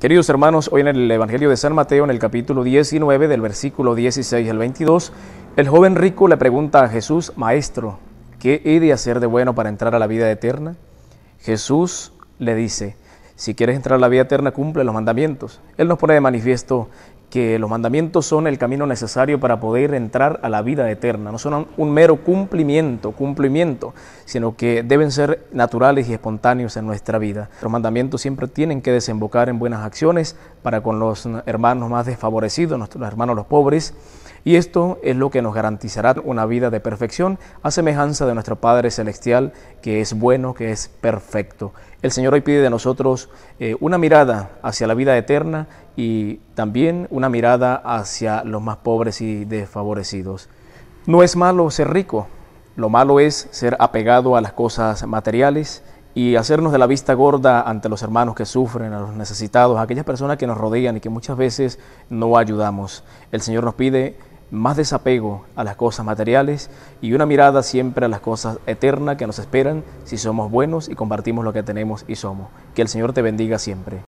Queridos hermanos, hoy en el Evangelio de San Mateo, en el capítulo 19, del versículo 16 al 22, el joven rico le pregunta a Jesús, Maestro, ¿qué he de hacer de bueno para entrar a la vida eterna? Jesús le dice, si quieres entrar a la vida eterna, cumple los mandamientos. Él nos pone de manifiesto que los mandamientos son el camino necesario para poder entrar a la vida eterna. No son un mero cumplimiento, cumplimiento, sino que deben ser naturales y espontáneos en nuestra vida. Los mandamientos siempre tienen que desembocar en buenas acciones para con los hermanos más desfavorecidos, nuestros hermanos los pobres, y esto es lo que nos garantizará una vida de perfección a semejanza de nuestro Padre Celestial, que es bueno, que es perfecto. El Señor hoy pide de nosotros eh, una mirada hacia la vida eterna y también una mirada hacia los más pobres y desfavorecidos. No es malo ser rico, lo malo es ser apegado a las cosas materiales y hacernos de la vista gorda ante los hermanos que sufren, a los necesitados, a aquellas personas que nos rodean y que muchas veces no ayudamos. El Señor nos pide más desapego a las cosas materiales y una mirada siempre a las cosas eternas que nos esperan si somos buenos y compartimos lo que tenemos y somos. Que el Señor te bendiga siempre.